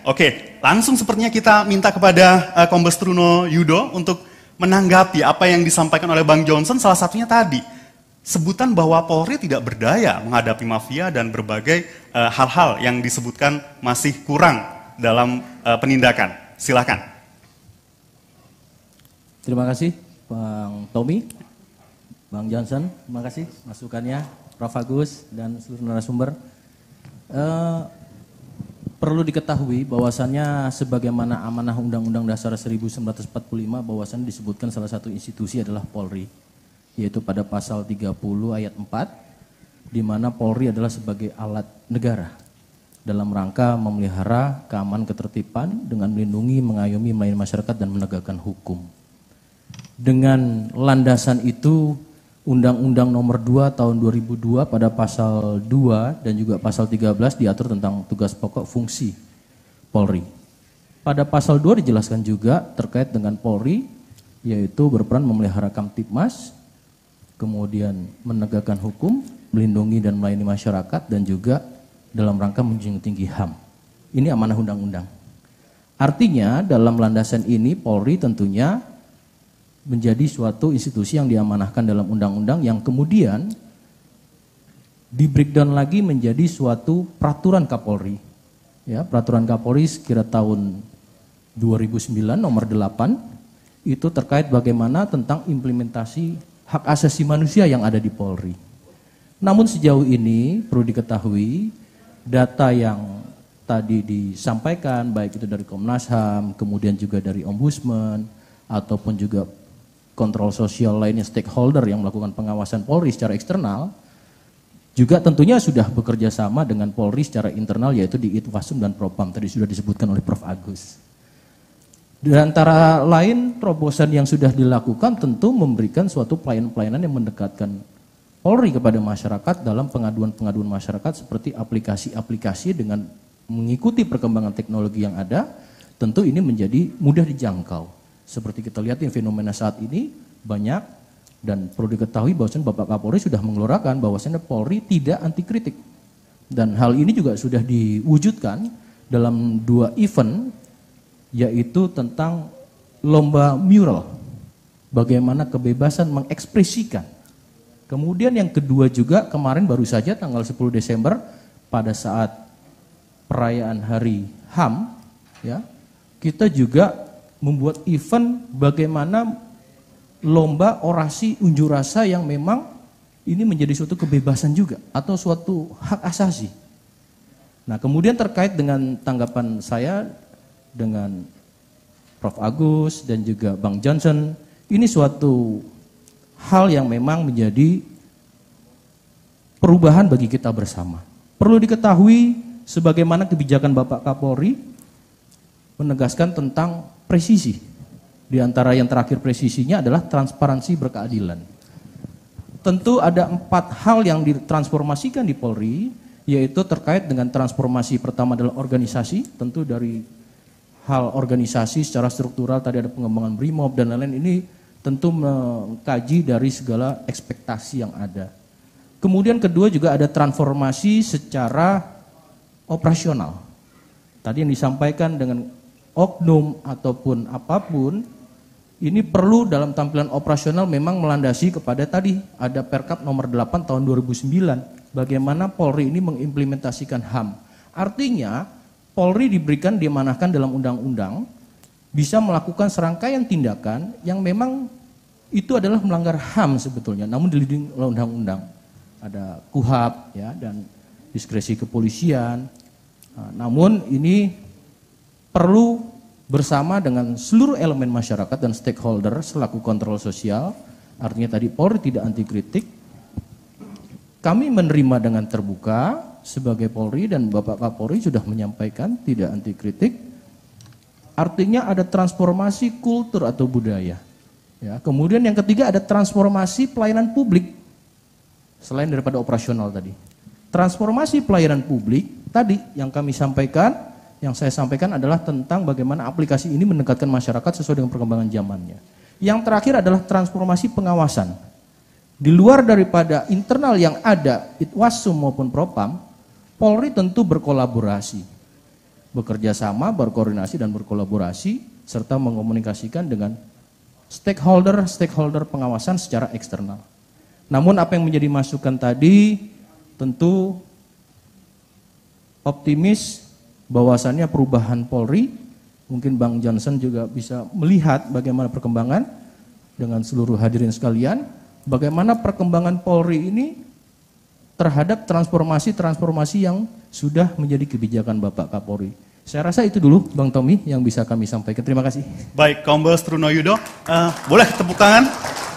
Oke, langsung sepertinya kita minta kepada uh, Kombes Truno Yudo untuk menanggapi apa yang disampaikan oleh Bang Johnson salah satunya tadi. Sebutan bahwa Polri tidak berdaya menghadapi mafia dan berbagai eh, hal-hal uh, yang disebutkan masih kurang dalam uh, penindakan. Silakan. Terima kasih Bang Tommy, Bang Johnson, terima kasih masukannya, Prof Agus dan seluruh narasumber. Uh, perlu diketahui bahwasannya sebagaimana amanah Undang-Undang Dasar 1945 bahwasannya disebutkan salah satu institusi adalah Polri yaitu pada pasal 30 ayat 4 di mana Polri adalah sebagai alat negara dalam rangka memelihara keamanan ketertiban dengan melindungi, mengayomi, melayani masyarakat dan menegakkan hukum. Dengan landasan itu Undang-Undang Nomor 2 Tahun 2002 pada pasal 2 dan juga pasal 13 diatur tentang tugas pokok fungsi Polri. Pada pasal 2 dijelaskan juga terkait dengan Polri yaitu berperan memelihara Kamtipmas, kemudian menegakkan hukum, melindungi dan melayani masyarakat dan juga dalam rangka menjunjung tinggi HAM. Ini amanah undang-undang. Artinya dalam landasan ini Polri tentunya menjadi suatu institusi yang diamanahkan dalam undang-undang yang kemudian di breakdown lagi menjadi suatu peraturan Kapolri. Ya, peraturan Kapolri sekira tahun 2009 nomor 8 itu terkait bagaimana tentang implementasi hak asasi manusia yang ada di Polri. Namun sejauh ini perlu diketahui data yang tadi disampaikan baik itu dari Komnas HAM, kemudian juga dari Ombudsman ataupun juga kontrol sosial lainnya stakeholder yang melakukan pengawasan Polri secara eksternal juga tentunya sudah bekerja sama dengan Polri secara internal yaitu di Itwasum dan Propam tadi sudah disebutkan oleh Prof Agus. Di antara lain terobosan yang sudah dilakukan tentu memberikan suatu pelayanan-pelayanan yang mendekatkan Polri kepada masyarakat dalam pengaduan-pengaduan masyarakat seperti aplikasi-aplikasi dengan mengikuti perkembangan teknologi yang ada, tentu ini menjadi mudah dijangkau. Seperti kita lihat yang fenomena saat ini banyak dan perlu diketahui bahwasannya Bapak Kapolri sudah mengeluarkan bahwasannya Polri tidak anti kritik. Dan hal ini juga sudah diwujudkan dalam dua event yaitu tentang lomba mural. Bagaimana kebebasan mengekspresikan. Kemudian yang kedua juga kemarin baru saja tanggal 10 Desember pada saat perayaan Hari HAM ya, kita juga membuat event bagaimana lomba orasi unjuk rasa yang memang ini menjadi suatu kebebasan juga atau suatu hak asasi. Nah, kemudian terkait dengan tanggapan saya dengan Prof Agus dan juga Bang Johnson, ini suatu hal yang memang menjadi perubahan bagi kita bersama. Perlu diketahui sebagaimana kebijakan Bapak Kapolri menegaskan tentang presisi. Di antara yang terakhir presisinya adalah transparansi berkeadilan. Tentu ada empat hal yang ditransformasikan di Polri, yaitu terkait dengan transformasi pertama adalah organisasi, tentu dari hal organisasi secara struktural tadi ada pengembangan BRIMOB dan lain-lain ini tentu mengkaji dari segala ekspektasi yang ada. Kemudian kedua juga ada transformasi secara operasional. Tadi yang disampaikan dengan oknum ataupun apapun ini perlu dalam tampilan operasional memang melandasi kepada tadi ada Perkap nomor 8 tahun 2009 bagaimana Polri ini mengimplementasikan HAM. Artinya Polri diberikan dimanahkan dalam undang-undang bisa melakukan serangkaian tindakan yang memang itu adalah melanggar HAM sebetulnya, namun dilindungi oleh undang-undang. Ada KUHAP ya dan diskresi kepolisian. Nah, namun ini perlu bersama dengan seluruh elemen masyarakat dan stakeholder selaku kontrol sosial, artinya tadi Polri tidak anti kritik, kami menerima dengan terbuka sebagai Polri dan Bapak Kapolri sudah menyampaikan tidak anti kritik, artinya ada transformasi kultur atau budaya. Ya, kemudian yang ketiga ada transformasi pelayanan publik selain daripada operasional tadi. Transformasi pelayanan publik tadi yang kami sampaikan yang saya sampaikan adalah tentang bagaimana aplikasi ini mendekatkan masyarakat sesuai dengan perkembangan zamannya. Yang terakhir adalah transformasi pengawasan. Di luar daripada internal yang ada, Itwasum maupun Propam, Polri tentu berkolaborasi. Bekerja sama, berkoordinasi dan berkolaborasi, serta mengkomunikasikan dengan stakeholder-stakeholder pengawasan secara eksternal. Namun apa yang menjadi masukan tadi tentu optimis bahwasannya perubahan Polri mungkin Bang Johnson juga bisa melihat bagaimana perkembangan dengan seluruh hadirin sekalian bagaimana perkembangan Polri ini terhadap transformasi-transformasi yang sudah menjadi kebijakan Bapak Kapolri. Saya rasa itu dulu Bang Tommy yang bisa kami sampaikan. Terima kasih. Baik, Kombes Truno Yudo, uh, boleh tepuk tangan.